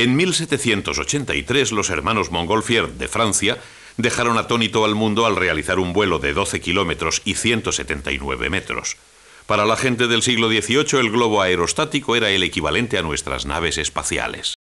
En 1783 los hermanos Montgolfier de Francia dejaron atónito al mundo al realizar un vuelo de 12 kilómetros y 179 metros. Para la gente del siglo XVIII el globo aerostático era el equivalente a nuestras naves espaciales.